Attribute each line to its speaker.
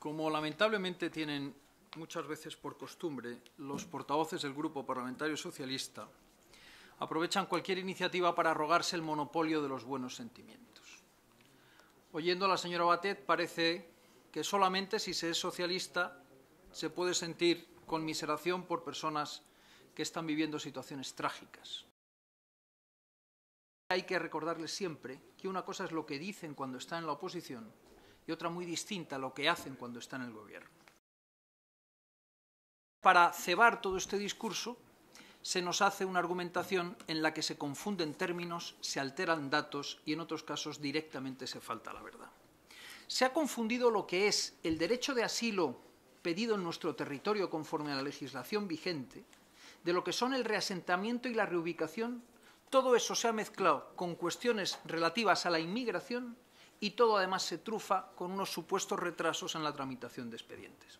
Speaker 1: Como lamentablemente tienen muchas veces por costumbre, los portavoces del Grupo Parlamentario Socialista aprovechan cualquier iniciativa para arrogarse el monopolio de los buenos sentimientos. Oyendo a la señora Batet, parece que solamente si se es socialista se puede sentir conmiseración por personas que están viviendo situaciones trágicas. Hay que recordarles siempre que una cosa es lo que dicen cuando están en la oposición y otra muy distinta a lo que hacen cuando están en el gobierno. Para cebar todo este discurso, se nos hace una argumentación en la que se confunden términos, se alteran datos y en otros casos directamente se falta la verdad. Se ha confundido lo que es el derecho de asilo pedido en nuestro territorio conforme a la legislación vigente, de lo que son el reasentamiento y la reubicación, todo eso se ha mezclado con cuestiones relativas a la inmigración y todo además se trufa con unos supuestos retrasos en la tramitación de expedientes.